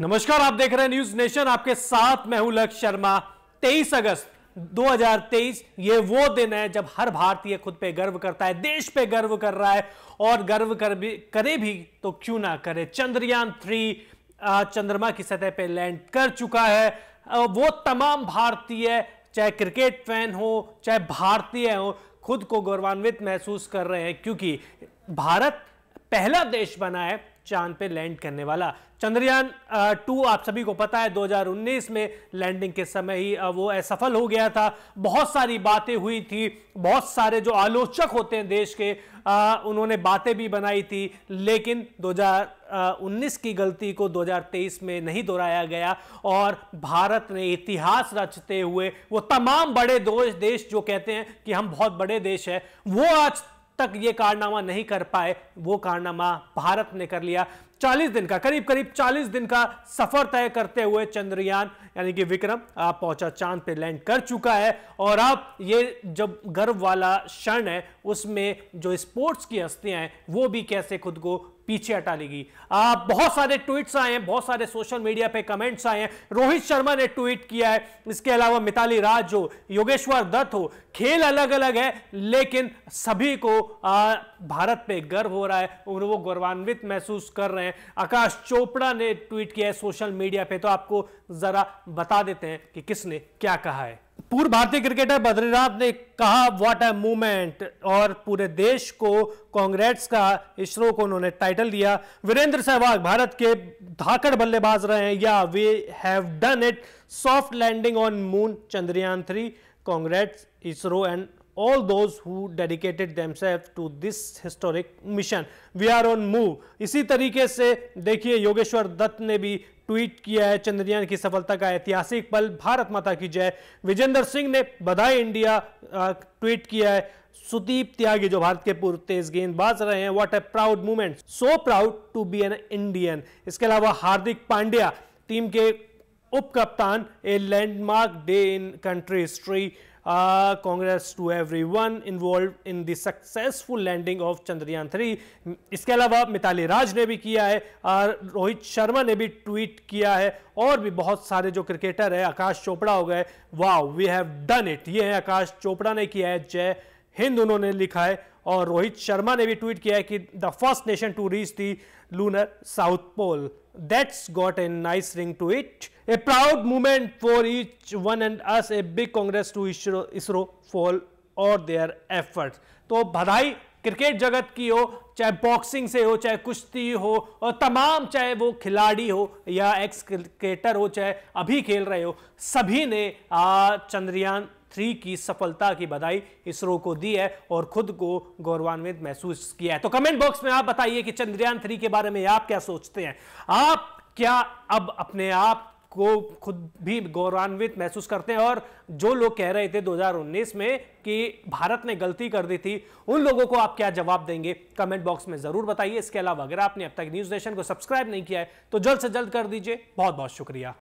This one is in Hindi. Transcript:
नमस्कार आप देख रहे हैं न्यूज नेशन आपके साथ मैं हूं लक्ष्य शर्मा 23 अगस्त 2023 ये वो दिन है जब हर भारतीय खुद पे गर्व करता है देश पे गर्व कर रहा है और गर्व कर भी करे भी तो क्यों ना करे चंद्रयान थ्री चंद्रमा की सतह पे लैंड कर चुका है वो तमाम भारतीय चाहे क्रिकेट फैन हो चाहे भारतीय हो खुद को गौरवान्वित महसूस कर रहे हैं क्योंकि भारत पहला देश बना है चांद पे लैंड करने वाला चंद्रयान टू आप सभी को पता है 2019 में लैंडिंग के समय ही वो असफल हो गया था बहुत सारी बातें हुई थी बहुत सारे जो आलोचक होते हैं देश के उन्होंने बातें भी बनाई थी लेकिन 2019 की गलती को 2023 में नहीं दोहराया गया और भारत ने इतिहास रचते हुए वो तमाम बड़े देश जो कहते हैं कि हम बहुत बड़े देश है वो आज तक ये कारनामा नहीं कर पाए वो कारनामा भारत ने कर लिया 40 दिन का करीब करीब 40 दिन का सफर तय करते हुए चंद्रयान यानी कि विक्रम आप पहुंचा चांद पे लैंड कर चुका है और अब ये जब गर्व वाला क्षण है उसमें जो स्पोर्ट्स की हस्तियां हैं वो भी कैसे खुद को पीछे हटा लेगी आप बहुत सारे ट्वीट्स आए हैं बहुत सारे सोशल मीडिया पे कमेंट्स आए हैं रोहित शर्मा ने ट्वीट किया है इसके अलावा मिताली राज हो योगेश्वर दत्त हो खेल अलग अलग है लेकिन सभी को आ, भारत पे गर्व हो रहा है और वो गौरवान्वित महसूस कर रहे हैं आकाश चोपड़ा ने ट्वीट किया है सोशल मीडिया पे तो आपको जरा बता देते हैं कि किसने क्या कहा है पूर्व भारतीय क्रिकेटर बद्रीनाथ ने कहा व्हाट अ मूवमेंट और पूरे देश को कांग्रेस का इसरो को उन्होंने टाइटल दिया वीरेंद्र सहवाग भारत के धाकड़ बल्लेबाज रहे हैं या we have done it soft landing on moon Chandrayaan three congrats ISRO and all those who dedicated themselves to this historic mission we are on move isi tarike se dekhiye yogeshwar dutt ne bhi tweet किया है चंद्रयान की सफलता का ऐतिहासिक पल भारत माता की जय विजेंद्र सिंह ने बधाई इंडिया ट्वीट किया है सुदीप त्यागी जो भारत के पूर्व तेज गेंदबाज रहे हैं what a proud moment so proud to be an Indian इसके अलावा हार्दिक पांड्या टीम के उप कप्तान a landmark day in country history congrats to every one involve in the successful landing of Chandrayaan three इसके अलावा मिताली राज ने भी किया है और रोहित शर्मा ने भी ट्वीट किया है और भी बहुत सारे जो क्रिकेटर है आकाश चोपड़ा हो गए वाह वी हैव डन इट ये है आकाश चोपड़ा ने किया है जय हिंद उन्होंने लिखा है और रोहित शर्मा ने भी ट्वीट किया है कि the first nation to reach the lunar south pole that's got a nice ring to it a proud moment for each one and us a big congrats to ISRO for for their effort तो बधाई क्रिकेट जगत की हो चाहे बॉक्सिंग से हो चाहे कुश्ती हो और तमाम चाहे वो खिलाड़ी हो या एक्स क्रिकेटर हो चाहे अभी खेल रहे हो सभी ने चंद्रयान थ्री की सफलता की बधाई इसरो को दी है और खुद को गौरवान्वित महसूस किया है तो कमेंट बॉक्स में आप बताइए कि चंद्रयान थ्री के बारे में आप क्या सोचते हैं आप क्या अब अपने आप को खुद भी गौरवान्वित महसूस करते हैं और जो लोग कह रहे थे 2019 में कि भारत ने गलती कर दी थी उन लोगों को आप क्या जवाब देंगे कमेंट बॉक्स में जरूर बताइए इसके अलावा अगर आपने अब तक न्यूज नेशन को सब्सक्राइब नहीं किया है तो जल्द से जल्द कर दीजिए बहुत बहुत शुक्रिया